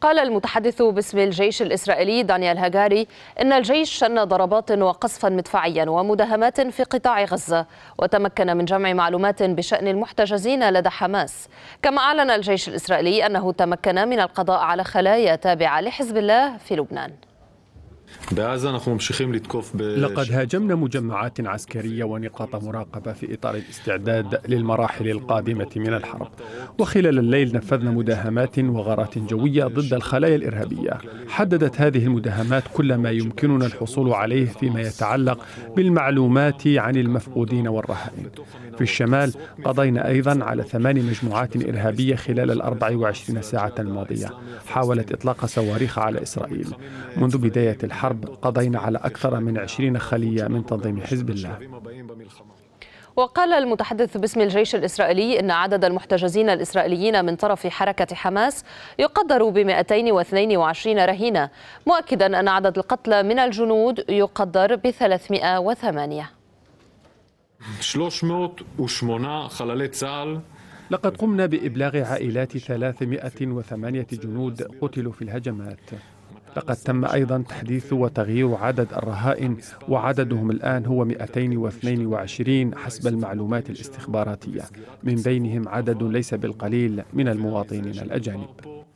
قال المتحدث باسم الجيش الإسرائيلي دانيال هاجاري إن الجيش شن ضربات وقصفا مدفعيا ومداهمات في قطاع غزة وتمكن من جمع معلومات بشأن المحتجزين لدى حماس كما أعلن الجيش الإسرائيلي أنه تمكن من القضاء على خلايا تابعة لحزب الله في لبنان لقد هاجمنا مجمعات عسكرية ونقاط مراقبة في إطار الاستعداد للمراحل القادمة من الحرب وخلال الليل نفذنا مداهمات وغارات جوية ضد الخلايا الإرهابية حددت هذه المداهمات كل ما يمكننا الحصول عليه فيما يتعلق بالمعلومات عن المفقودين والرهائن في الشمال قضينا أيضا على ثمان مجموعات إرهابية خلال الأربع وعشرين ساعة الماضية حاولت إطلاق صواريخ على إسرائيل منذ بداية الحرب الحرب قضينا على أكثر من 20 خلية من تنظيم حزب الله وقال المتحدث باسم الجيش الإسرائيلي إن عدد المحتجزين الإسرائيليين من طرف حركة حماس يقدر ب 222 رهينة مؤكدا أن عدد القتلى من الجنود يقدر ب 308 لقد قمنا بإبلاغ عائلات 308 جنود قتلوا في الهجمات لقد تم أيضا تحديث وتغيير عدد الرهائن وعددهم الآن هو 222 حسب المعلومات الاستخباراتية من بينهم عدد ليس بالقليل من المواطنين الأجانب